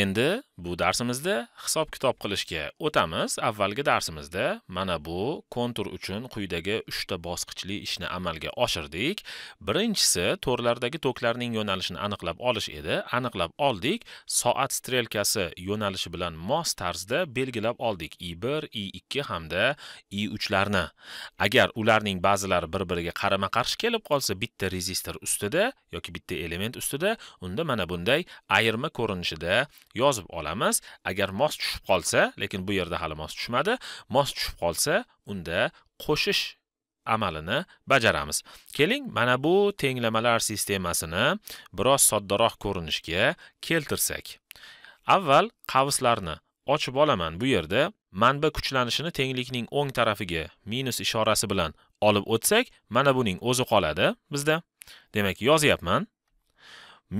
Endi bu darsimizda hisob kitob qilishga o'tamiz. Avvalgi darsimizda mana bu kontur uchun quyidagi 3 ta bosqichli ishni amalga oshirdik. Birinchisi to'rlardagi toklarning yo'nalishini aniqlab olish edi. Aniqlab oldik. Soat strelkasi yo'nalishi bilan mos tarzda belgilab oldik i1, i2 hamda i3 larni. Agar ularning ba'zilari bir-biriga qarama-qarshi kelib qolsa, bitta rezistor ustida yoki bitta element ustida, unda mana bunday ayirma ko'rinishida yozib olamiz agar mos tushib qolsa lekin bu yerda hali mos tushmadi mos tushib qolsa unda qo'shish amalini bajaramiz keling mana bu tenglamalar sistemasini biroz soddaroq ko'rinishga keltirsak avval qavslarni ochib olaman bu yerda manba kuchlanishini tenglikning o'ng tarafiga minus ishorasi bilan olib o'tsak mana buning o'zi qoladi bizda demak yozyapman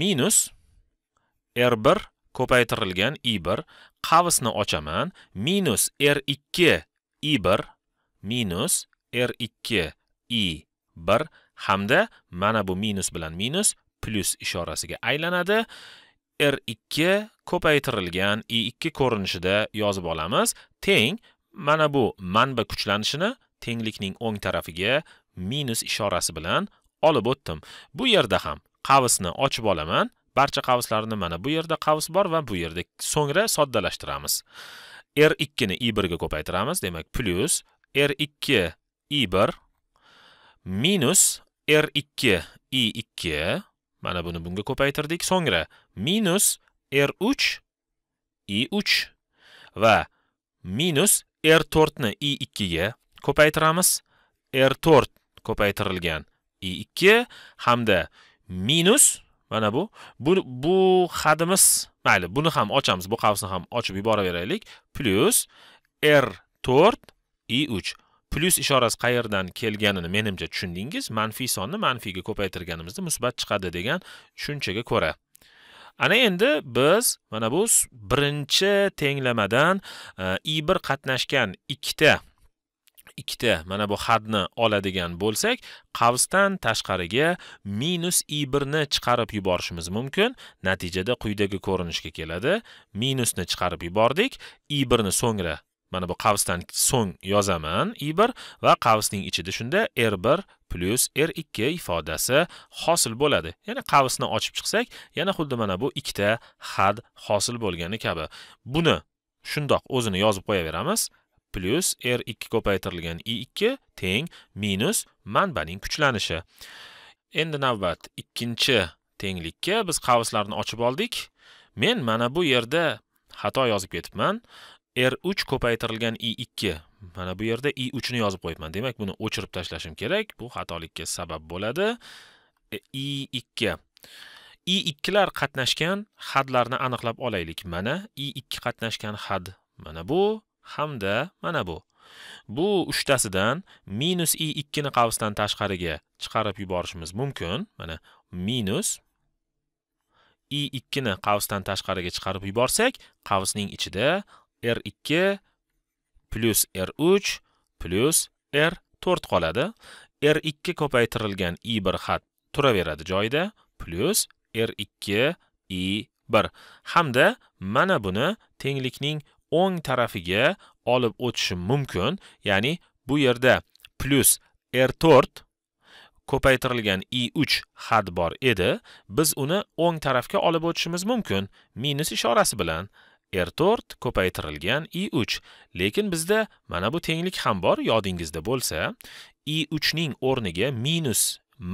minus r1 ko'paytirilgan i1 qavsni ochaman minus r2 i1 minus r2 i1 hamda mana bu minus bilan minus plus ishorasiga aylanadi r2 ko'paytirilgan i2 ko'rinishida yozib olamiz teng mana bu manba kuchlanishini tenglikning o'ng tarafiga minus ishorasi bilan olib o'tdim bu yerda ham qavsni ochib olaman barcha qavslarni mana bu yerda qavs bor va bu yerda so'ngra soddalashtiramiz r 2 ni i 1 ga ko'paytiramiz demak plyus r 2 i 1 minus r 2 i 2 mana buni bunga ko'paytirdik so'ngra minus r 3 i 3 va minus r 4 ni i 2 ga ko'paytiramiz r 4 ko'paytirilgan i 2 hamda minus mana bu bu bu hadimiz mayli buni ham ochamiz bu qavsni ham ochib yuboraveraylik plyus r to'rt i uch plyus ishorasi qayerdan kelganini menimcha tushundingiz manfiy sonni manfiyga ko'paytirganimizda musbat chiqadi degan tushunchaga ko'ra ana endi biz mana bu birinchi tenglamadan e, i bir qatnashgan ikkita ikkita mana bu hadni oladigan bo'lsak qavsdan tashqariga minus i birni chiqarib yuborishimiz mumkin natijada quyidagi ko'rinishga keladi minusni chiqarib yubordik i birni so'ngra mana bu qavsdan so'ng yozaman i bir va qavsning ichida shunda r bir plyus r ikki ifodasi hosil bo'ladi ya'ni qavsni ochib chiqsak yana xuddi mana bu ikkita had hosil bo'lgani kabi buni shundoq o'zini yozib qo'yaveramiz plus r2 ko'paytirilgan i2 teng minus manbaning kuchlanishi. Endi navbat ikkinchi tenglikka biz qavslarni ochib oldik. Men mana bu yerda xato yozib ketibman. r3 ko'paytirilgan i2 mana bu yerda i3 ni yozib qo'yibman. Demak, buni o'chirib tashlashim kerak. Bu xatolikka sabab bo'ladi. i2 i2 lar qatnashgan hadlarni aniqlab olaylik. Mana i2 qatnashgan had mana bu hamda mana bu bu uchtasidan minus i ikkini qavsdan tashqariga chiqarib yuborishimiz mumkin mana minus i ikkini qavsdan tashqariga chiqarib yuborsak qavsning ichida r ikki plus r uch plus r to'rt qoladi r ikki ko'paytirilgan i bir xat turaveradi joyida plus r ikki i 1 hamda mana buni tenglikning o'ng tarafiga olib o'tishim mumkin ya'ni bu yerda plus r 4 ko'paytirilgan i 3 had bor edi biz uni o'ng tarafga olib o'tishimiz mumkin minus ishorasi bilan r 4 ko'paytirilgan i 3 lekin bizda mana bu tenglik ham bor yodingizda bo'lsa i 3 ning o'rniga minus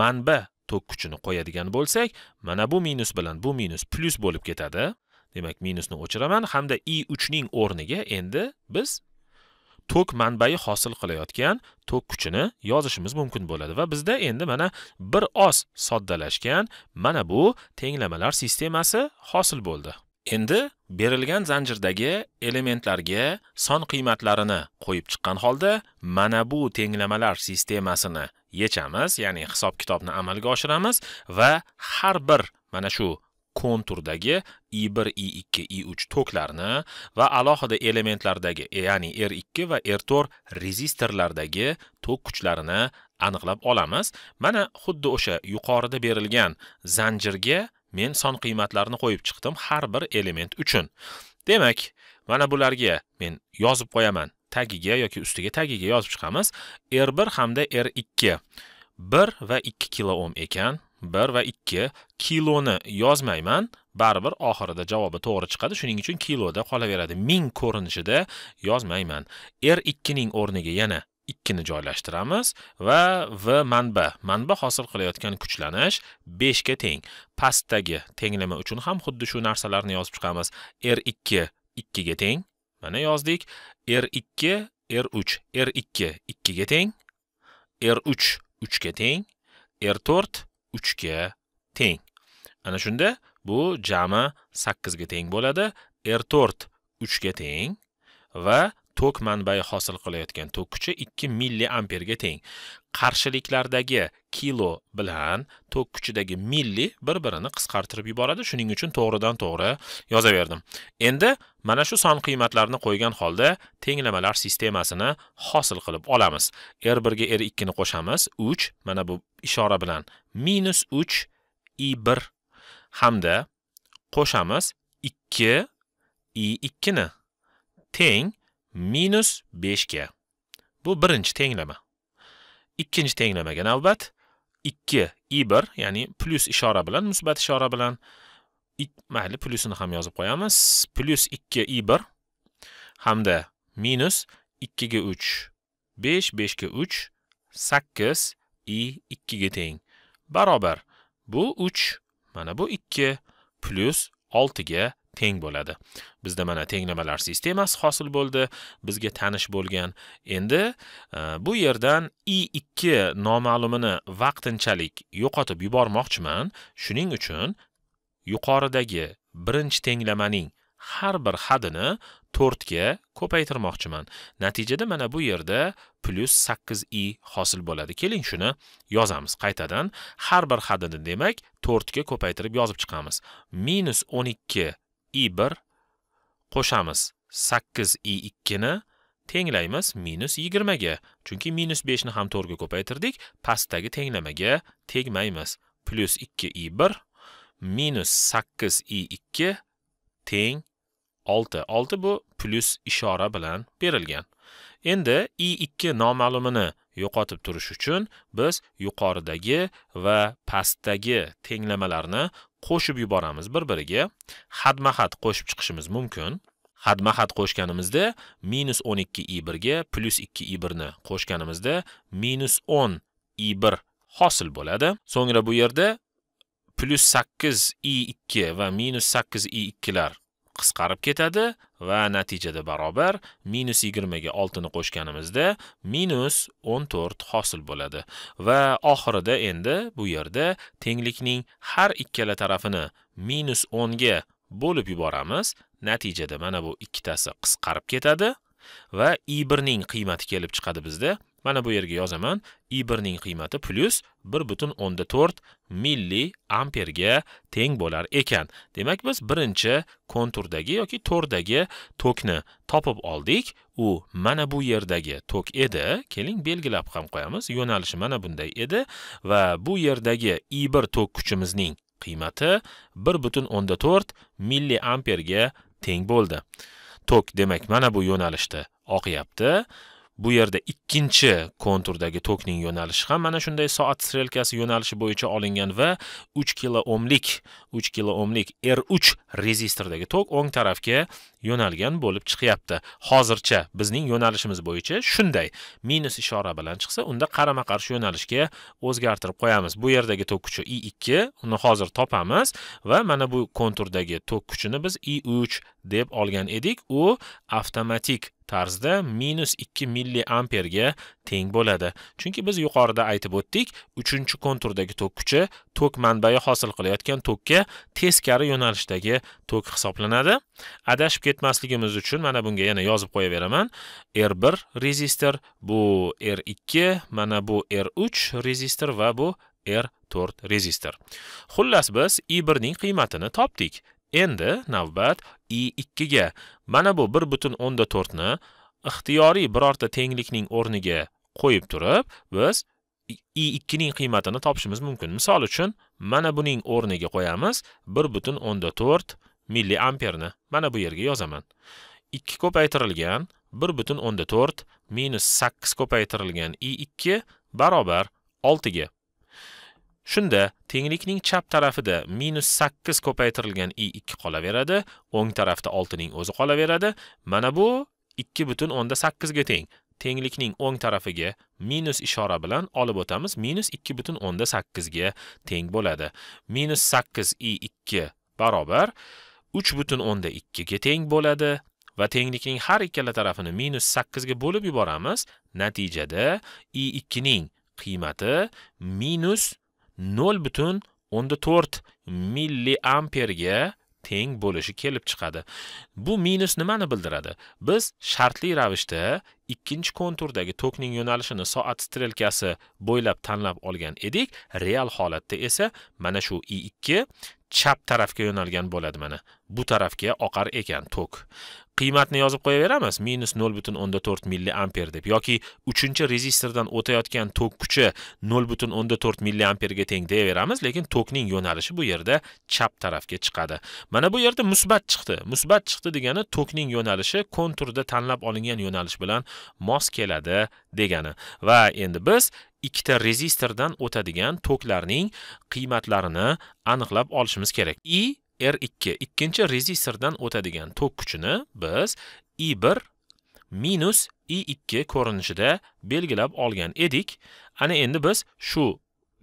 manba tok kuchini qo'yadigan bo'lsak mana bu minus bilan bu minus plus bo'lib ketadi demak minusni o'chiraman hamda i 3 ning o'rniga endi biz tok manbai hosil qilayotgan tok kuchini yozishimiz mumkin bo'ladi va bizda endi mana bir oz soddalashgan mana bu tenglamalar sistemasi hosil bo'ldi endi berilgan zanjirdagi elementlarga son qiymatlarini qo'yib chiqqan holda mana bu tenglamalar sistemasini yechamiz ya'ni hisob kitobni amalga oshiramiz va har bir mana shu konturdagi i1 i2 i3 toklarni va alohida elementlardagi e, ya'ni r2 va r4 rezistorlardagi tok kuchlarini aniqlab olamiz mana xuddi o'sha yuqorida berilgan zanjirga men son qiymatlarini qo'yib chiqdim har bir element uchun demak mana bularga men yozib qo'yaman tagiga yoki ustiga tagiga yozib chiqamiz r1 hamda r2 1 va 2 kiloohm ekan 1 va 2 kiloni yozmayman baribir oxirida javobi to'g'ri chiqadi shuning uchun kiloda qolaveradi ming ko'rinishida yozmayman r 2 ning o'rniga yana 2 ni joylashtiramiz va v manba manba hosil qilayotgan kuchlanish 5 ga teng pastdagi tenglama uchun ham xuddi shu narsalarni yozib chiqamiz r2 2 ga teng mana yozdik r2 r3 r2 2 ga teng r3 3 ga teng r4 3 ga teng. Ana shunda bu jami 8 ga teng bo'ladi. R4 3 ga teng va tok manbai hosil qilayotgan tok kuchi 2 milli amperga teng qarshiliklardagi kilo bilan tok kuchidagi milli bir birini qisqartirib yuboradi shuning uchun to'g'ridan to'g'ri yozaverdim endi mana shu son qiymatlarni qo'ygan holda tenglamalar sistemasini hosil qilib olamiz r 1 ga r 2 ni qo'shamiz 3 mana bu ishora bilan minus 3 i 1 hamda qo'shamiz 2 i 2 ni teng minus 5 ga. Bu birinchi tenglama. Ikkinchi tenglamaga navbat 2 i1, ya'ni plus ishora bilan, musbat ishora bilan mayli plusini ham yozib qo'yamiz. Plus 2 i1 hamda minus 2 ga 3 5 5 ga 3 8 i 2 ga teng. Barobar. Bu 3, mana bu 2 plus 6 ga teng bo'ladi bizda mana tenglamalar sistemasi hosil bo'ldi bizga tanish bo'lgan endi e, bu yerdan i 2 noma'lumini vaqtinchalik yo'qotib yubormoqchiman shuning uchun yuqoridagi birinchi tenglamaning har bir hadini 4 ga ko'paytirmoqchiman natijada mana bu yerda plyus 8i hosil bo'ladi keling shuni yozamiz qaytadan har bir hadini demak 4 ga ko'paytirib yozib chiqamiz minus 12 i1 qo'shamiz 8i2 ni tenglaymiz 20 ga chunki 5 ni ham 4 ga ko'paytirdik pastdagi tenglamaga tegmaymiz 2i1 8i2 teng 6 6 bu plus ishora bilan berilgan endi i2 noma'lumini yo'qotib turish uchun biz yuqoridagi va pastdagi tenglamalarni qo'shib yuboramiz bir biriga hadma had qo'shib chiqishimiz mumkin hadma had qo'shganimizda minus o'n ikki i birga plyus ikki i birni qo'shganimizda minus o'n i bir hosil bo'ladi so'ngra bu yerda plyus sakkiz i ikki va minus sakkiz i ikkilar qisqarib ketadi va natijada barobar minus 6 oltini qo'shganimizda minus 14 hosil bo'ladi va oxirida endi bu yerda tenglikning har ikkala tarafini minus ga bo'lib yuboramiz natijada mana bu ikkitasi qisqarib ketadi va i 1 ning qiymati kelib chiqadi bizda mana bu yerga yozaman i 1 ning qiymati plyus 1.4 milli amperga teng bo'lar ekan demak biz birinchi konturdagi yoki tordagi tokni topib oldik u mana bu yerdagi tok edi keling belgilab ham qo'yamiz yo'nalishi mana bunday edi va bu yerdagi i 1 tok kuchimizning qiymati 1.4 milli amperga teng bo'ldi tok demak mana bu yo'nalishda oqyapti bu yerda ikkinchi konturdagi tokning yo'nalishi ham mana shunday soat strelkasi yo'nalishi bo'yicha olingan va 3 kilo ohmlik 3 kilo ohmlik R3 rezistordagi tok o'ng tarafga yo'nalgan bo'lib chiqyapti. Hozircha bizning yo'nalishimiz bo'yicha shunday minus ishora bilan chiqsa, unda qarama-qarshi yo'nalishga o'zgartirib qo'yamiz. Bu yerdagi tok kuchi I2, uni hozir topamiz va mana bu konturdagi tok kuchini biz I3 deb olgan edik. U avtomatik tarzda minus 2 milli amperga teng bo'ladi chunki biz yuqorida aytib o'tdik uchinchi konturdagi tok kuchi tok manbai hosil qilayotgan tokka teskari yo'nalishdagi tok hisoblanadi adashib ketmasligimiz uchun mana bunga yana yozib qo'yaveraman r1 rezistor bu r2 mana bu r3 rezistor va bu r4 rezistor xullas biz i1 ning qiymatini topdik endi navbat i 2 ga mana bu 1.4 ni ixtiyoriy birorta tenglikning o'rniga qo'yib turib biz i 2 ning qiymatini topishimiz mumkin misol uchun mana buning o'rniga qo'yamiz 1.4 milli amperni mana bu yerga yozaman 2 ko'paytirilgan 1.4 minus 8 ko'paytirilgan i 2 barobar 6 ga Shunda tenglikning chap tarafida -8 ko'paytirilgan i 2 qolaveradi, o'ng tarafda 6 ning o'zi qolaveradi. Mana bu 2.8 ga teng. Tenglikning o'ng tarafiga minus ishora bilan olib o'tamiz, 2.8 ga teng bo'ladi. 8 i 2 barobar 3.2 ga teng bo'ladi. va tenglikning har ikkala tarafini minus 8 ga bo'lib yuboramiz. Natijada i2 ning qiymati minus 0 butun 14 amperga teng bo'lishi kelib chiqadi. Bu minus nimani bildiradi? Biz shartli ravishda ikkinchi konturdagi tokning yo'nalishini soat strelkasi bo'ylab tanlab olgan edik. Real holatda esa mana shu I2 chap tarafga yo'nalgan bo'ladi mana. Bu tarafga oqar ekan tok. qiymatni yozib qo'yaveramiz minus nol butun o'nda to'rt amper deb yoki uchinchi rezistordan o'tayotgan tok kuchi nol butun o'nda to'rt amperga teng deyaveramiz lekin tokning yo'nalishi bu yerda chap tarafga chiqadi mana bu yerda musbat chiqdi musbat chiqdi degani tokning yo'nalishi konturda tanlab olingan yo'nalish bilan mos keladi degani va endi biz ikkita rezistordan o'tadigan toklarning qiymatlarini aniqlab olishimiz kerak i r2 ikkinchi rezistordan o'tadigan tok kuchini biz i1 minus i2 ko'rinishida belgilab olgan edik ana endi biz shu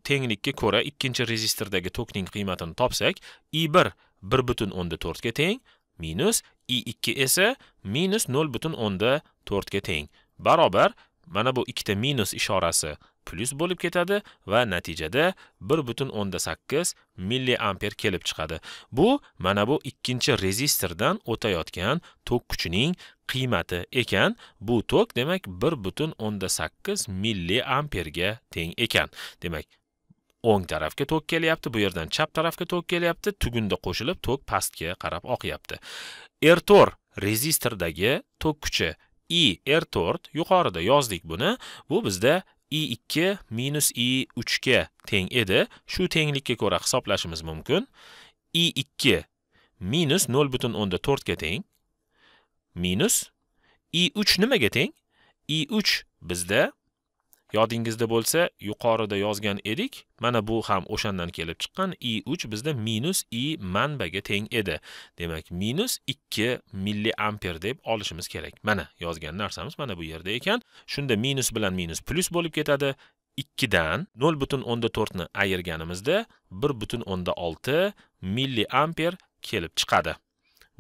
tenglikka ko'ra ikkinchi rezistordagi tokning qiymatini topsak i1 1.4 ga teng minus i2 esa minus nol ga teng barobar mana bu ikkita minus ishorasi plus bo'lib ketadi va natijada 1.8 milliamper kelib chiqadi. Bu mana bu ikkinchi rezistordan o'tayotgan tok kuchining qiymati ekan. Bu tok demak 1.8 milliamperga teng ekan. Demak o'ng tarafga tok kelyapti, bu yerdan chap tarafga tok kelyapti, tugunda qo'shilib tok pastga qarab oqyapti. Ertor rezistordagi tok kuchi i r 4 yuqorida yozdik buni bu bizda i 2 minus i 3 ga teng edi shu tenglikka ko'ra hisoblashimiz mumkin i 2 minus 0.4 ga teng minus i 3 nimaga teng i 3 bizda yodingizda bo'lsa yuqorida yozgan edik mana bu ham o'shandan kelib chiqqan i 3 bizda minus i manbaga teng edi demak minus 2 amper deb olishimiz kerak mana yozgan narsamiz mana bu yerda ekan shunda minus bilan minus plus bo'lib ketadi 2 dan 0.4 ni ayirganimizda 1.6 amper kelib chiqadi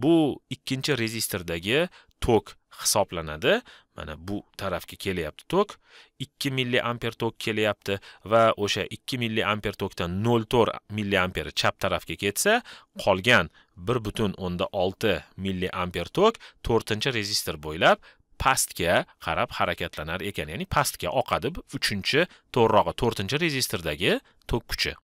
bu ikkinchi rezistordagi tok hisoblanadi mana bu tarafga kelyapti tok ikki milli amper tok kelyapti va o'sha ikki milli amper tokdan nol to'rt milli amperi chap tarafga ketsa qolgan bir butun o'nda olti milli amper tok to'rtinchi rezistor bo'ylab pastga qarab harakatlanar ekan ya'ni pastga oqadi uchinchi to'rrog'i to'rtinchi rezistordagi tok kuchi